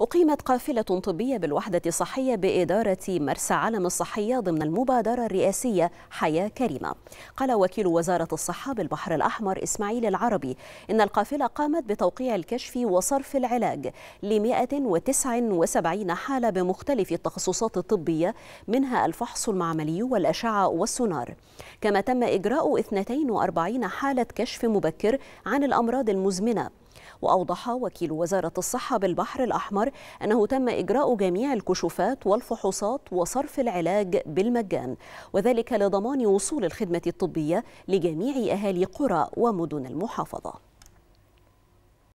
أقيمت قافلة طبية بالوحدة الصحية بإدارة مرسى علم الصحية ضمن المبادرة الرئاسية حياة كريمة قال وكيل وزارة الصحة بالبحر الأحمر إسماعيل العربي إن القافلة قامت بتوقيع الكشف وصرف العلاج ل 179 حالة بمختلف التخصصات الطبية منها الفحص المعملي والأشعة والسونار كما تم إجراء 42 حالة كشف مبكر عن الأمراض المزمنة وأوضح وكيل وزارة الصحة بالبحر الأحمر أنه تم إجراء جميع الكشوفات والفحوصات وصرف العلاج بالمجان وذلك لضمان وصول الخدمة الطبية لجميع أهالي قرى ومدن المحافظة